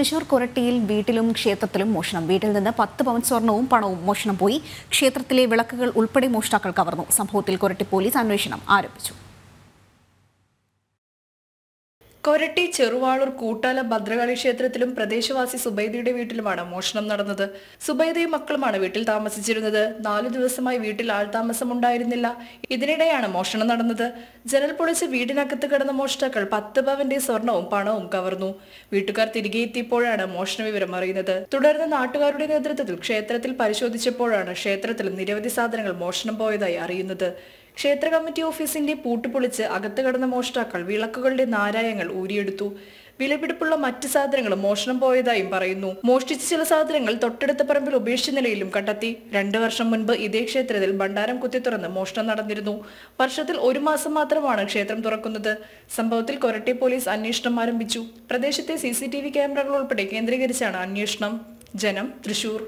തൃശൂർ കൊരട്ടിയിൽ വീട്ടിലും ക്ഷേത്രത്തിലും മോഷണം വീട്ടിൽ നിന്ന് പത്ത് പവൻ സ്വർണവും പണവും മോഷണം പോയി ക്ഷേത്രത്തിലെ വിളക്കുകൾ ഉൾപ്പെടെ മോഷ്ടാക്കൾ കവർന്നു സംഭവത്തിൽ കൊരട്ടി പോലീസ് അന്വേഷണം ആരംഭിച്ചു കൊരട്ടി ചെറുവാളൂർ കൂട്ടാല ഭദ്രകാളി ക്ഷേത്രത്തിലും പ്രദേശവാസി സുബൈദയുടെ വീട്ടിലുമാണ് മോഷണം നടന്നത് സുബൈദയും മക്കളുമാണ് വീട്ടിൽ താമസിച്ചിരുന്നത് നാലു ദിവസമായി വീട്ടിൽ ആൾ താമസമുണ്ടായിരുന്നില്ല ഇതിനിടെയാണ് മോഷണം നടന്നത് ജനൽ പൊളിച്ച് വീടിനകത്ത് കിടന്ന മോഷ്ടാക്കൾ പത്ത് പവന്റെ സ്വർണവും പണവും കവർന്നു വീട്ടുകാർ തിരികെ എത്തിയപ്പോഴാണ് മോഷണ വിവരം അറിയുന്നത് തുടർന്ന് നാട്ടുകാരുടെ നേതൃത്വത്തിൽ ക്ഷേത്രത്തിൽ പരിശോധിച്ചപ്പോഴാണ് ക്ഷേത്രത്തിൽ നിരവധി സാധനങ്ങൾ മോഷണം പോയതായി അറിയുന്നത് ക്ഷേത്ര കമ്മിറ്റി ഓഫീസിന്റെ പൂട്ടുപൊളിച്ച് അകത്ത് കടന്ന മോഷ്ടാക്കൾ വിളക്കുകളുടെ നാരായങ്ങൾ ഊരിയെടുത്തു വിലപിടിപ്പുള്ള മറ്റ് സാധനങ്ങളും മോഷണം പോയതായും പറയുന്നു മോഷ്ടിച്ച ചില സാധനങ്ങൾ തൊട്ടടുത്ത പറമ്പിൽ ഉപേക്ഷിച്ച നിലയിലും കണ്ടെത്തി രണ്ട് വർഷം മുൻപ് ഇതേ ക്ഷേത്രത്തിൽ ഭണ്ഡാരം കുത്തി തുറന്ന് മോഷണം നടന്നിരുന്നു വർഷത്തിൽ ഒരു മാസം മാത്രമാണ് ക്ഷേത്രം തുറക്കുന്നത് സംഭവത്തിൽ കൊരട്ടി പോലീസ് അന്വേഷണം ആരംഭിച്ചു പ്രദേശത്തെ സി ക്യാമറകൾ ഉൾപ്പെടെ കേന്ദ്രീകരിച്ചാണ് അന്വേഷണം ജനം തൃശൂർ